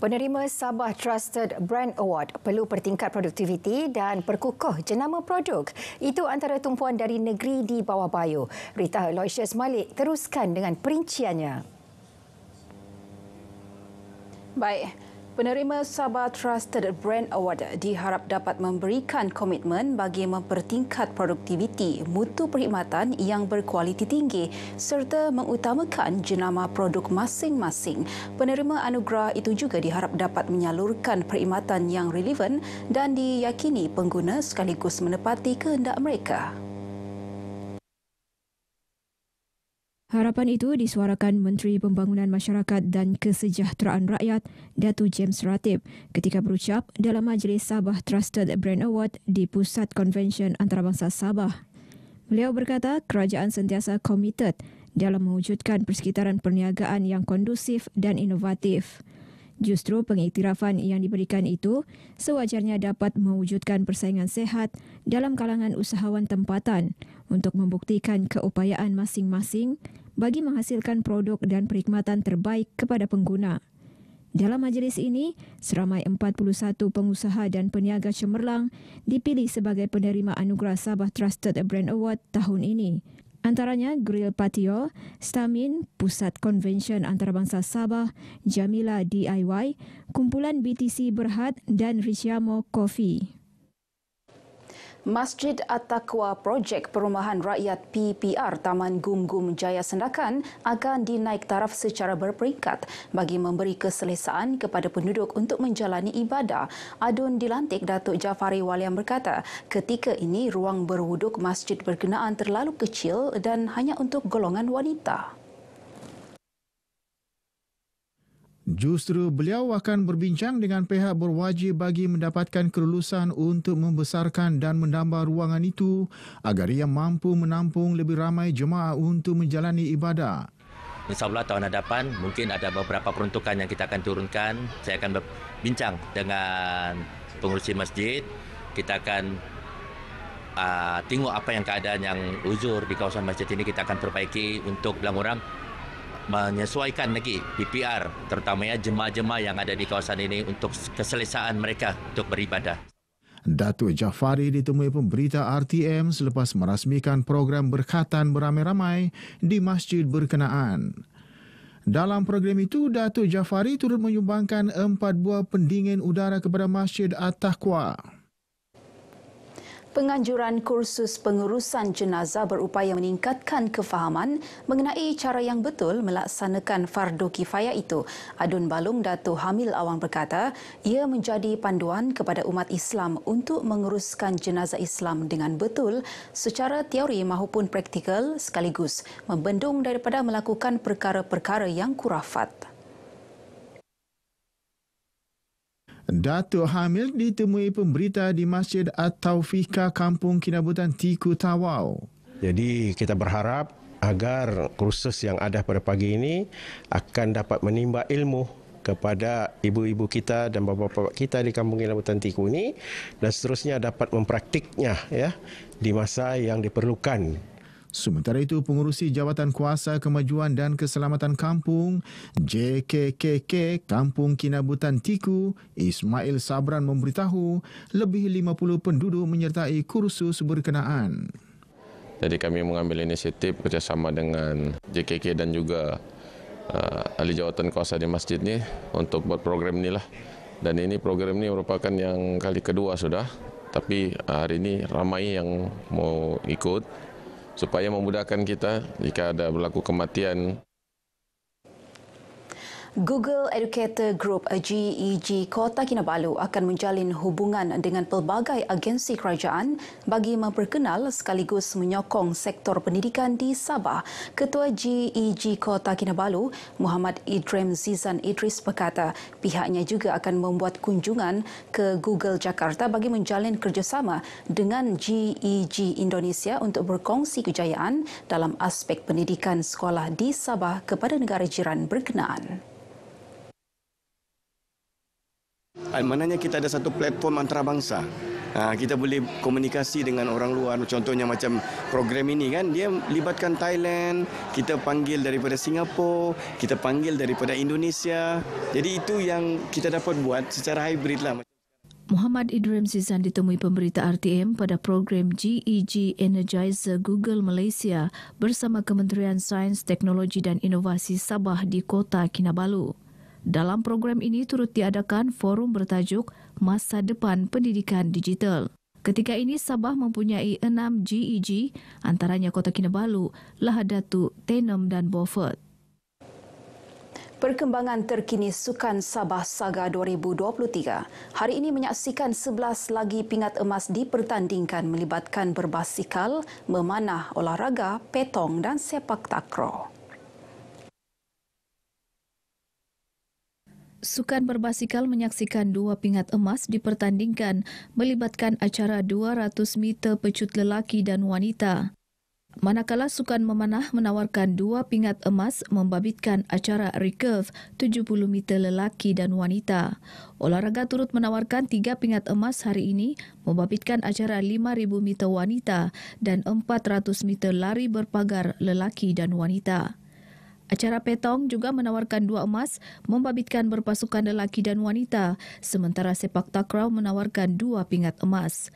Penerima Sabah Trusted Brand Award perlu pertingkat produktiviti dan perkukuh jenama produk. Itu antara tumpuan dari negeri di bawah bayu. Rita Aloysius Malik teruskan dengan perinciannya. Baik. Penerima Sabah Trusted Brand Award diharap dapat memberikan komitmen bagi mempertingkat produktiviti mutu perkhidmatan yang berkualiti tinggi serta mengutamakan jenama produk masing-masing. Penerima anugerah itu juga diharap dapat menyalurkan perkhidmatan yang relevan dan diyakini pengguna sekaligus menepati kehendak mereka. Harapan itu disuarakan Menteri Pembangunan Masyarakat dan Kesejahteraan Rakyat, Datu James Ratib, ketika berucap dalam Majlis Sabah Trusted Brand Award di Pusat Convention Antarabangsa Sabah. Beliau berkata kerajaan sentiasa komited dalam mewujudkan persekitaran perniagaan yang kondusif dan inovatif. Justru pengiktirafan yang diberikan itu sewajarnya dapat mewujudkan persaingan sehat dalam kalangan usahawan tempatan untuk membuktikan keupayaan masing-masing bagi menghasilkan produk dan perkhidmatan terbaik kepada pengguna. Dalam majlis ini, seramai 41 pengusaha dan peniaga cemerlang dipilih sebagai penerima anugerah Sabah Trusted Brand Award tahun ini. Antaranya Grill Patio, Stamin, Pusat Convention Antarabangsa Sabah, Jamila DIY, Kumpulan BTC Berhad dan Richiamo Coffee. Masjid At-Taqwa Projek Perumahan Rakyat PPR Taman Gumgum Jaya Sendakan akan dinaik taraf secara berperingkat bagi memberi keselesaan kepada penduduk untuk menjalani ibadah. Adun dilantik Datuk Jafari Waliam berkata, ketika ini ruang berwuduk masjid berkenaan terlalu kecil dan hanya untuk golongan wanita. Justru beliau akan berbincang dengan pihak berwajib bagi mendapatkan kelulusan untuk membesarkan dan menambah ruangan itu agar ia mampu menampung lebih ramai jemaah untuk menjalani ibadah. InsyaAllah tahun hadapan mungkin ada beberapa peruntukan yang kita akan turunkan. Saya akan berbincang dengan pengurus masjid. Kita akan uh, tengok apa yang keadaan yang uzur di kawasan masjid ini kita akan perbaiki untuk bilang orang menyesuaikan lagi PPR terutamanya jemaah-jemaah yang ada di kawasan ini untuk keselesaan mereka untuk beribadah. Datuk Jafari ditemui pemberita RTM selepas merasmikan program berkatan beramai-ramai di masjid berkenaan. Dalam program itu, Datuk Jafari turut menyumbangkan empat buah pendingin udara kepada Masjid At-Taqwa. Penganjuran kursus pengurusan jenazah berupaya meningkatkan kefahaman mengenai cara yang betul melaksanakan fardu kifayah itu. Adun Balung Datu Hamil Awang berkata, ia menjadi panduan kepada umat Islam untuk menguruskan jenazah Islam dengan betul secara teori maupun praktikal sekaligus membendung daripada melakukan perkara-perkara yang kurafat. Datuk hamil ditemui pemberita di Masjid At-Taufika Kampung Kinabutan Tiku Tawau. Jadi kita berharap agar kursus yang ada pada pagi ini akan dapat menimba ilmu kepada ibu-ibu kita dan bapa-bapa kita di Kampung Kinabutan Tiku ini dan seterusnya dapat mempraktiknya ya di masa yang diperlukan Sementara itu, pengurusi Jabatan Kuasa Kemajuan dan Keselamatan Kampung JKKK Kampung Kinabutan Tiku Ismail Sabran memberitahu lebih 50 penduduk menyertai kursus berkenaan. Jadi kami mengambil inisiatif kerjasama dengan JKK dan juga uh, ahli jawatan kuasa di masjid ini untuk buat program lah. Dan ini program ini merupakan yang kali kedua sudah. Tapi uh, hari ini ramai yang mau ikut supaya memudahkan kita jika ada berlaku kematian. Google Educator Group GEG eh, e Kota Kinabalu akan menjalin hubungan dengan pelbagai agensi kerajaan bagi memperkenal sekaligus menyokong sektor pendidikan di Sabah. Ketua GEG e Kota Kinabalu, Muhammad Idrim Zizan Idris berkata, pihaknya juga akan membuat kunjungan ke Google Jakarta bagi menjalin kerjasama dengan GEG e Indonesia untuk berkongsi kejayaan dalam aspek pendidikan sekolah di Sabah kepada negara jiran berkenaan. Kan, maknanya kita ada satu platform antarabangsa. Ha, kita boleh komunikasi dengan orang luar. Contohnya macam program ini kan. Dia libatkan Thailand. Kita panggil daripada Singapura. Kita panggil daripada Indonesia. Jadi itu yang kita dapat buat secara hybrid lah. Muhammad Idrim Sizan ditemui pemberita RTM pada program GEG e Energizer Google Malaysia bersama Kementerian Sains, Teknologi dan Inovasi Sabah di Kota Kinabalu. Dalam program ini turut diadakan forum bertajuk Masa Depan Pendidikan Digital. Ketika ini Sabah mempunyai 6 GEG antaranya Kota Kinabalu, Lahad Lahadatu, Tenom dan Beaufort. Perkembangan terkini Sukan Sabah Saga 2023. Hari ini menyaksikan 11 lagi pingat emas dipertandingkan melibatkan berbasikal, memanah, olahraga, petong dan sepak takraw. sukan berbasikal menyaksikan dua pingat emas dipertandingkan melibatkan acara 200 meter pecut lelaki dan wanita. Manakala sukan memanah menawarkan dua pingat emas membabitkan acara recurve 70 meter lelaki dan wanita. Olahraga turut menawarkan tiga pingat emas hari ini membabitkan acara 5,000 meter wanita dan 400 meter lari berpagar lelaki dan wanita. Acara petong juga menawarkan dua emas membabitkan berpasukan lelaki dan wanita, sementara sepak takraw menawarkan dua pingat emas.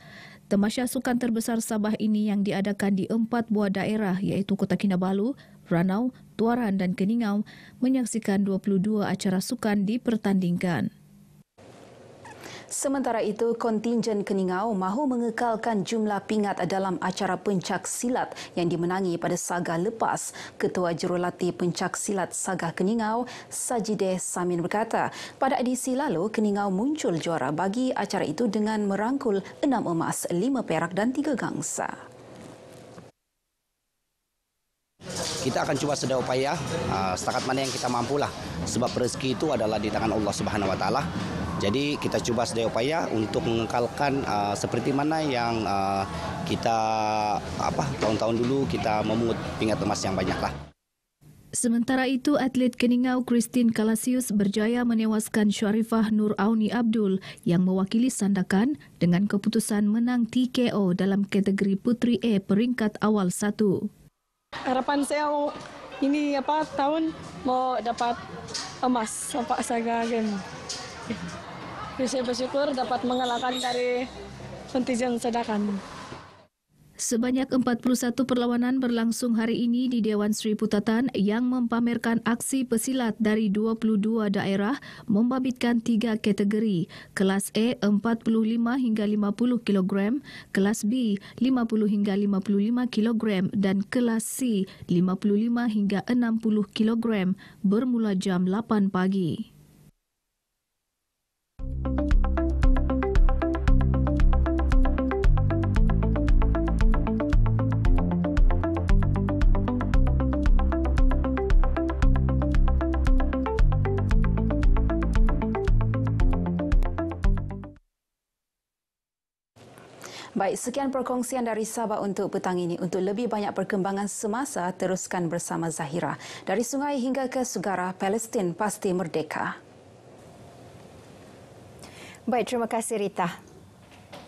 Temasya sukan terbesar Sabah ini yang diadakan di empat buah daerah iaitu Kota Kinabalu, Ranau, Tuaran dan Keningau menyaksikan 22 acara sukan dipertandingkan. Sementara itu, kontingen Keningau mahu mengekalkan jumlah pingat dalam acara pencak silat yang dimenangi pada Saga lepas. Ketua Jurulatih Pencak Silat Saga Keningau, Sajideh Samin berkata, pada edisi lalu, Keningau muncul juara bagi acara itu dengan merangkul enam emas, lima perak dan tiga gangsa. Kita akan cuba sedaya upaya, ah, setakat mana yang kita mampulah. Sebab rezeki itu adalah di tangan Allah Subhanahu Wa Taala jadi kita cuba sedaya upaya untuk mengekalkan uh, seperti mana yang uh, kita apa tahun-tahun dulu kita memungut pingat emas yang banyaklah. Sementara itu, atlet Keningau Christine Kalasius berjaya menewaskan Syarifah Nur Auni Abdul yang mewakili Sandakan dengan keputusan menang TKO dalam kategori Putri E peringkat awal satu. Harapan saya ini apa tahun mau dapat emas apa saja game bisa bersyukur dapat mengalahkan dari netizen sedakan. Sebanyak 41 perlawanan berlangsung hari ini di Dewan Sri Putatan yang mempamerkan aksi pesilat dari 22 daerah membabitkan tiga kategori, kelas A 45 hingga 50 kg, kelas B 50 hingga 55 kg dan kelas C 55 hingga 60 kg bermula jam 8 pagi. Baik, sekian perkongsian dari Sabah untuk petang ini. Untuk lebih banyak perkembangan semasa, teruskan bersama Zahira. Dari sungai hingga ke Sugara, Palestin pasti merdeka. Baik, terima kasih Rita.